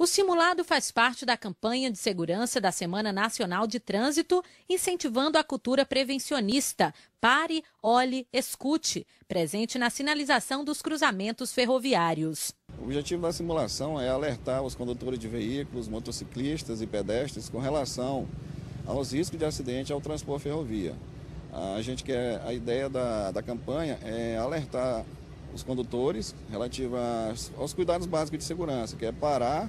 O simulado faz parte da campanha de segurança da Semana Nacional de Trânsito, incentivando a cultura prevencionista. Pare, olhe, escute, presente na sinalização dos cruzamentos ferroviários. O objetivo da simulação é alertar os condutores de veículos, motociclistas e pedestres com relação aos riscos de acidente ao transporte ferrovia. A gente quer a ideia da, da campanha é alertar os condutores relativa aos cuidados básicos de segurança, que é parar,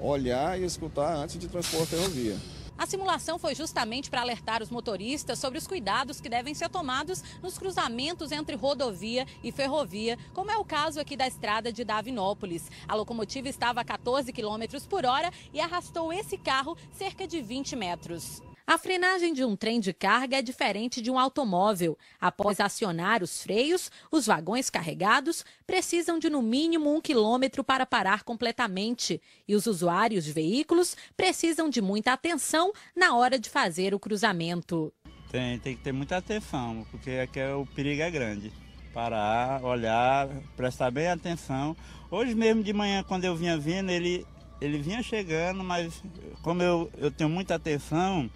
olhar e escutar antes de transpor a ferrovia. A simulação foi justamente para alertar os motoristas sobre os cuidados que devem ser tomados nos cruzamentos entre rodovia e ferrovia, como é o caso aqui da estrada de Davinópolis. A locomotiva estava a 14 km por hora e arrastou esse carro cerca de 20 metros. A frenagem de um trem de carga é diferente de um automóvel. Após acionar os freios, os vagões carregados precisam de no mínimo um quilômetro para parar completamente. E os usuários de veículos precisam de muita atenção na hora de fazer o cruzamento. Tem, tem que ter muita atenção, porque aqui é, o perigo é grande. Parar, olhar, prestar bem atenção. Hoje mesmo de manhã, quando eu vinha vindo, ele, ele vinha chegando, mas como eu, eu tenho muita atenção,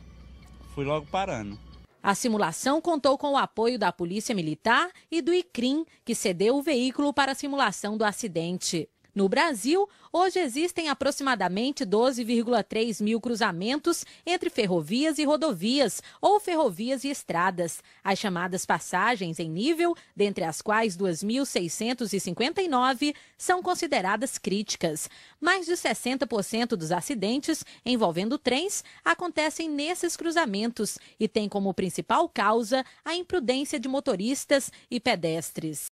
fui logo parando. A simulação contou com o apoio da Polícia Militar e do ICRIM, que cedeu o veículo para a simulação do acidente. No Brasil, hoje existem aproximadamente 12,3 mil cruzamentos entre ferrovias e rodovias, ou ferrovias e estradas. As chamadas passagens em nível, dentre as quais 2.659, são consideradas críticas. Mais de 60% dos acidentes envolvendo trens acontecem nesses cruzamentos e têm como principal causa a imprudência de motoristas e pedestres.